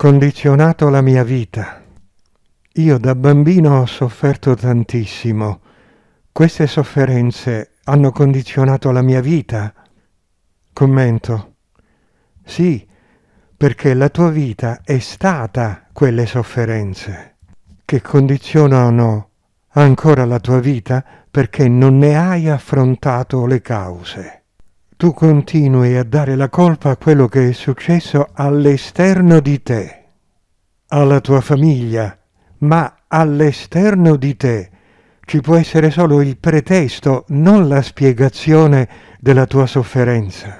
condizionato la mia vita. Io da bambino ho sofferto tantissimo. Queste sofferenze hanno condizionato la mia vita. Commento. Sì, perché la tua vita è stata quelle sofferenze che condizionano ancora la tua vita perché non ne hai affrontato le cause tu continui a dare la colpa a quello che è successo all'esterno di te, alla tua famiglia, ma all'esterno di te ci può essere solo il pretesto, non la spiegazione della tua sofferenza.